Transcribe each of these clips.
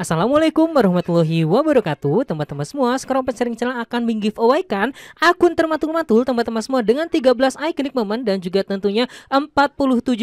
Assalamualaikum warahmatullahi wabarakatuh Teman-teman semua Sekarang pencering Channel akan giveaway kan Akun termatul-matul teman-teman semua Dengan 13 iconic moment Dan juga tentunya 47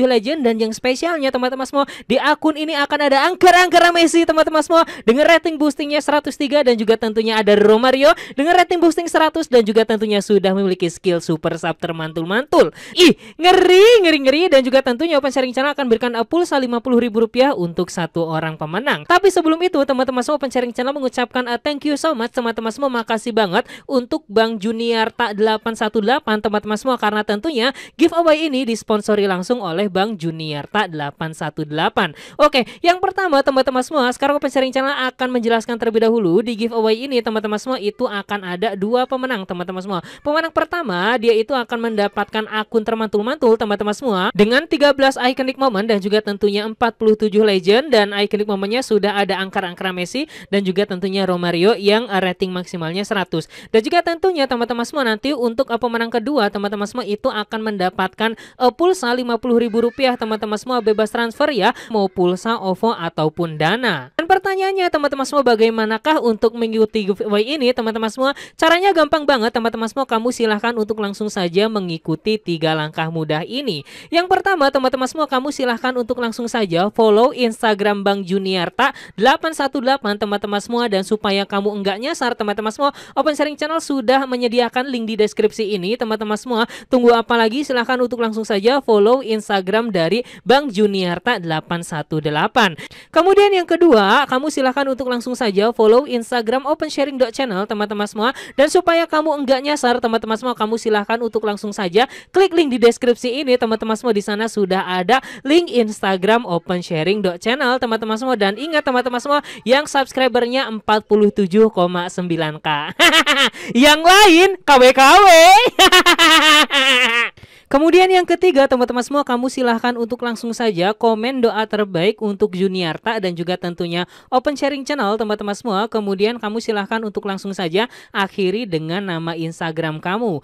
legend Dan yang spesialnya teman-teman semua Di akun ini akan ada angker-angker Messi teman-teman semua Dengan rating boostingnya 103 Dan juga tentunya ada Romario Dengan rating boosting 100 Dan juga tentunya sudah memiliki skill super sub termantul-mantul Ih ngeri ngeri-ngeri Dan juga tentunya pencering Channel akan berikan pulsa 50 ribu rupiah Untuk satu orang pemenang Tapi sebelum itu, teman-teman semua pencaring channel mengucapkan uh, thank you so much teman-teman semua. Makasih banget untuk Bang Junior Tak 818 teman-teman semua karena tentunya giveaway ini disponsori langsung oleh Bang Junior Tak 818. Oke, yang pertama teman-teman semua, sekarang pencaring channel akan menjelaskan terlebih dahulu di giveaway ini teman-teman semua itu akan ada dua pemenang teman-teman semua. Pemenang pertama dia itu akan mendapatkan akun termantul-mantul teman-teman semua dengan 13 iconic moment dan juga tentunya 47 legend dan iconic momennya sudah ada angka Karangkara Messi dan juga tentunya Romario yang eh, rating maksimalnya 100. Dan juga tentunya teman-teman semua nanti untuk eh, pemenang kedua teman-teman semua itu akan mendapatkan eh, pulsa Rp50.000 teman-teman semua bebas transfer ya mau pulsa OVO ataupun Dana. Dan pertanyaannya teman-teman semua bagaimanakah untuk mengikuti giveaway ini teman-teman semua? Caranya gampang banget teman-teman semua kamu silahkan untuk langsung saja mengikuti tiga langkah mudah ini. Yang pertama teman-teman semua kamu silahkan untuk langsung saja follow Instagram Bang Juniarta 818 teman-teman semua dan supaya kamu enggak nyasar teman-teman semua Open Sharing Channel sudah menyediakan link di deskripsi ini teman-teman semua tunggu apa lagi silahkan untuk langsung saja follow Instagram dari Bank Juniarta 818 kemudian yang kedua kamu silahkan untuk langsung saja follow Instagram Open Sharing Channel teman-teman semua dan supaya kamu enggak nyasar teman-teman semua kamu silahkan untuk langsung saja klik link di deskripsi ini teman-teman semua di sana sudah ada link Instagram Open Sharing Channel teman-teman semua dan ingat teman-teman semua yang subscribernya 47,9k. yang lain KWKW. kw Kemudian yang ketiga teman-teman semua kamu silahkan untuk langsung saja komen doa terbaik untuk Juniarta dan juga tentunya open sharing channel teman-teman semua. Kemudian kamu silahkan untuk langsung saja akhiri dengan nama Instagram kamu.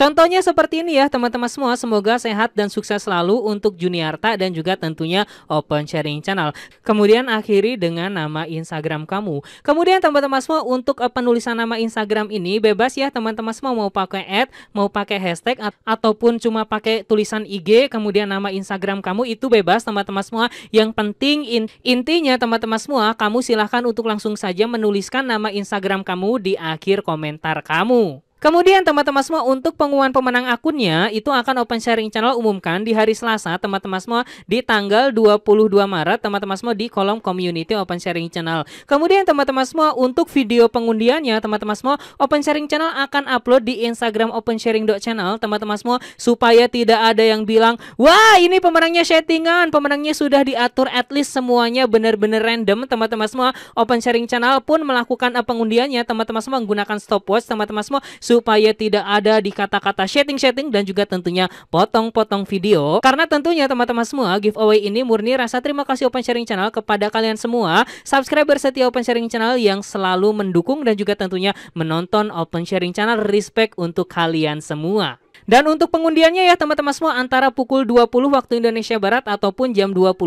Contohnya seperti ini ya teman-teman semua semoga sehat dan sukses selalu untuk Juniarta dan juga tentunya open sharing channel. Kemudian akhiri dengan nama Instagram kamu. Kemudian teman-teman semua untuk penulisan nama Instagram ini bebas ya teman-teman semua mau pakai ad, mau pakai hashtag ataupun cuma pakai tulisan IG kemudian nama Instagram kamu itu bebas teman-teman semua. Yang penting in, intinya teman-teman semua kamu silahkan untuk langsung saja menuliskan nama Instagram kamu di akhir komentar kamu. Kemudian teman-teman semua untuk pengumuman pemenang akunnya itu akan open sharing channel umumkan di hari Selasa teman-teman semua di tanggal 22 Maret teman-teman semua di kolom community open sharing channel. Kemudian teman-teman semua untuk video pengundiannya teman-teman semua open sharing channel akan upload di Instagram open sharing channel teman-teman semua supaya tidak ada yang bilang wah ini pemenangnya settingan pemenangnya sudah diatur at least semuanya benar-benar random teman-teman semua open sharing channel pun melakukan pengundiannya teman-teman semua menggunakan stopwatch teman-teman semua supaya tidak ada di kata-kata shading-shading dan juga tentunya potong-potong video. Karena tentunya teman-teman semua giveaway ini murni rasa terima kasih Open Sharing Channel kepada kalian semua subscriber setia Open Sharing Channel yang selalu mendukung dan juga tentunya menonton Open Sharing Channel. Respect untuk kalian semua. Dan untuk pengundiannya ya teman-teman semua antara pukul 20 waktu Indonesia Barat ataupun jam 21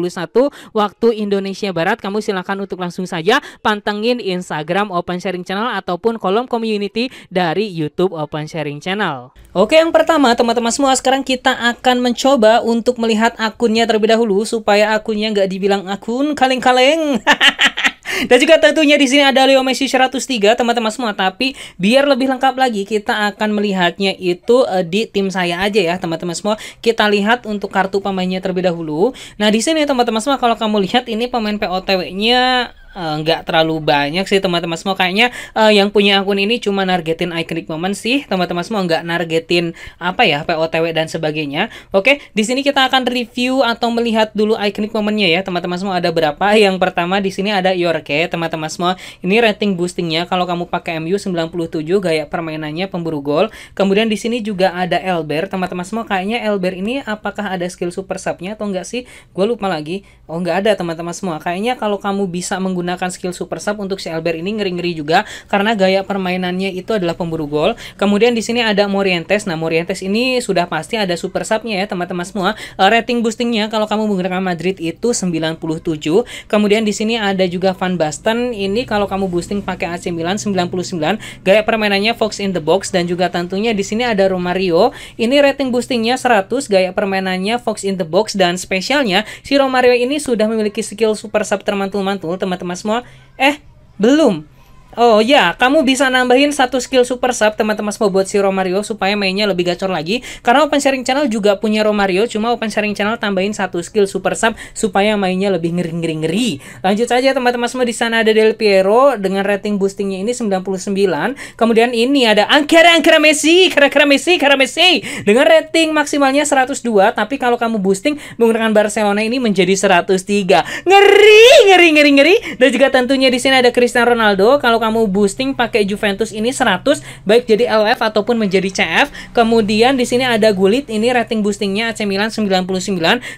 waktu Indonesia Barat kamu silahkan untuk langsung saja pantengin Instagram Open Sharing Channel ataupun kolom community dari YouTube Open Sharing Channel. Oke, yang pertama teman-teman semua sekarang kita akan mencoba untuk melihat akunnya terlebih dahulu supaya akunnya nggak dibilang akun kaleng-kaleng. Dan juga tentunya di sini ada Leo Messi 103 teman-teman semua, tapi biar lebih lengkap lagi kita akan melihatnya itu uh, di tim saya aja ya teman-teman semua. Kita lihat untuk kartu pemainnya terlebih dahulu. Nah, di sini teman-teman semua kalau kamu lihat ini pemain POTW-nya Eh, nggak uh, terlalu banyak sih teman-teman semua kayaknya uh, yang punya akun ini cuma nargetin iconic moment sih teman-teman semua nggak nargetin apa ya POTW dan sebagainya oke di sini kita akan review atau melihat dulu iconic momentnya ya teman-teman semua ada berapa yang pertama di sini ada Yorke teman-teman semua ini rating boostingnya kalau kamu pakai MU 97 gaya permainannya pemburu gol kemudian di sini juga ada Elber teman-teman semua kayaknya Elber ini apakah ada skill super subnya atau enggak sih gue lupa lagi oh nggak ada teman-teman semua kayaknya kalau kamu bisa menggunakan skill super sub untuk si Albert ini ngeri-ngeri juga karena gaya permainannya itu adalah pemburu gol. Kemudian di sini ada Morientes. Nah, Morientes ini sudah pasti ada super subnya ya, teman-teman semua. Uh, rating boostingnya kalau kamu menggunakan Madrid itu 97. Kemudian di sini ada juga Van Basten. Ini kalau kamu boosting pakai AC Milan 99. Gaya permainannya Fox in the box dan juga tentunya di sini ada Romario. Ini rating boostingnya 100, gaya permainannya Fox in the box dan spesialnya si Romario ini sudah memiliki skill super sub termantul-mantul, teman-teman Mas semua eh belum Oh ya, kamu bisa nambahin satu skill super sub teman-teman semua buat si Romario supaya mainnya lebih gacor lagi. Karena open sharing channel juga punya Romario, cuma open sharing channel tambahin satu skill super sub supaya mainnya lebih ngeri-ngeri-ngeri. Lanjut saja teman-teman semua di sana ada Del Piero dengan rating boostingnya ini 99. Kemudian ini ada Angkara Angkara Messi, Kara-Kara Messi, Kara Messi dengan rating maksimalnya 102, tapi kalau kamu boosting menggunakan Barcelona ini menjadi 103. Ngeri, ngeri, ngeri, ngeri. Dan juga tentunya di sini ada Cristiano Ronaldo kalau kalau kamu boosting pakai Juventus ini 100 baik jadi LF ataupun menjadi CF. Kemudian di sini ada Gullit ini rating boostingnya AC Milan 99.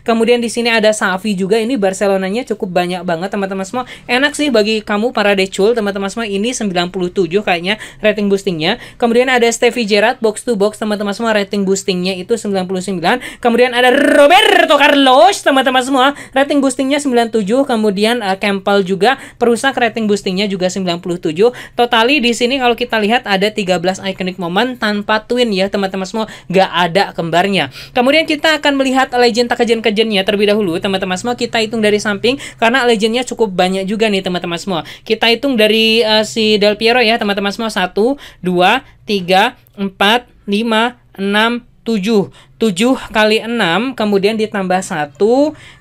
Kemudian di sini ada Safi juga ini Barcelonanya cukup banyak banget teman-teman semua. Enak sih bagi kamu para decul teman-teman semua ini 97 kayaknya rating boostingnya. Kemudian ada Stevie Gerrard box to box teman-teman semua rating boostingnya itu 99. Kemudian ada Roberto Carlos teman-teman semua rating boostingnya 97. Kemudian uh, Campbell juga perusak rating boostingnya juga 97. Totali di sini kalau kita lihat ada 13 iconic moment tanpa twin ya teman-teman semua. Gak ada kembarnya. Kemudian kita akan melihat legend kajian kejennya terlebih dahulu teman-teman semua. Kita hitung dari samping karena legendnya cukup banyak juga nih teman-teman semua. Kita hitung dari uh, si Del Piero ya teman-teman semua. 1, 2, 3, 4, 5, 6, 7. 7 kali 6 kemudian ditambah 1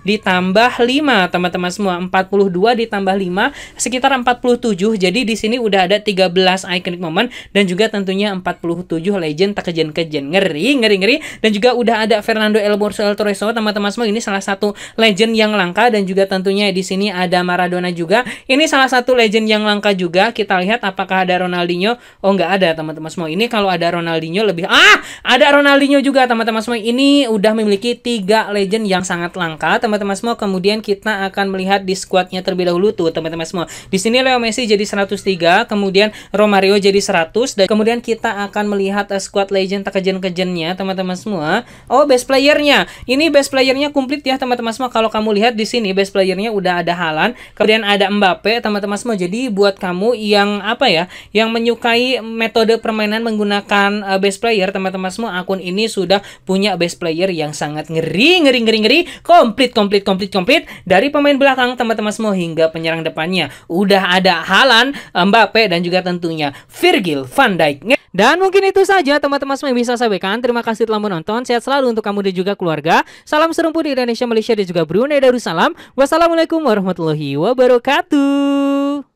ditambah 5 teman-teman semua 42 ditambah 5 sekitar 47 jadi di sini udah ada 13 iconic moment dan juga tentunya 47 legend tak kejen-kejen ngeri ngeri ngeri dan juga udah ada Fernando El Borso El Torreso teman-teman semua ini salah satu legend yang langka dan juga tentunya di sini ada Maradona juga ini salah satu legend yang langka juga kita lihat apakah ada Ronaldinho oh nggak ada teman-teman semua ini kalau ada Ronaldinho lebih ah ada Ronaldinho juga teman-teman semua ini udah memiliki tiga legend yang sangat langka, teman-teman semua. Kemudian kita akan melihat di squadnya terlebih dahulu tuh, teman-teman semua. Di sini Leo Messi jadi 103, kemudian Romario jadi 100, dan kemudian kita akan melihat uh, squad legend terkejen-kejennya, teman-teman semua. Oh, best playernya. Ini best playernya komplit ya, teman-teman semua. Kalau kamu lihat di sini best playernya udah ada Halan, kemudian ada Mbappe, teman-teman semua. Jadi buat kamu yang apa ya, yang menyukai metode permainan menggunakan uh, best player, teman-teman semua, akun ini sudah punya punya base player yang sangat ngeri, ngeri, ngeri, ngeri, komplit, komplit, komplit, komplit dari pemain belakang teman-teman semua hingga penyerang depannya. Udah ada Halan, Mbappe dan juga tentunya Virgil van Dijk. Dan mungkin itu saja teman-teman semua yang bisa saya sampaikan. Terima kasih telah menonton. Sehat selalu untuk kamu dan juga keluarga. Salam serumpun di Indonesia, Malaysia dan juga Brunei Darussalam. Wassalamualaikum warahmatullahi wabarakatuh.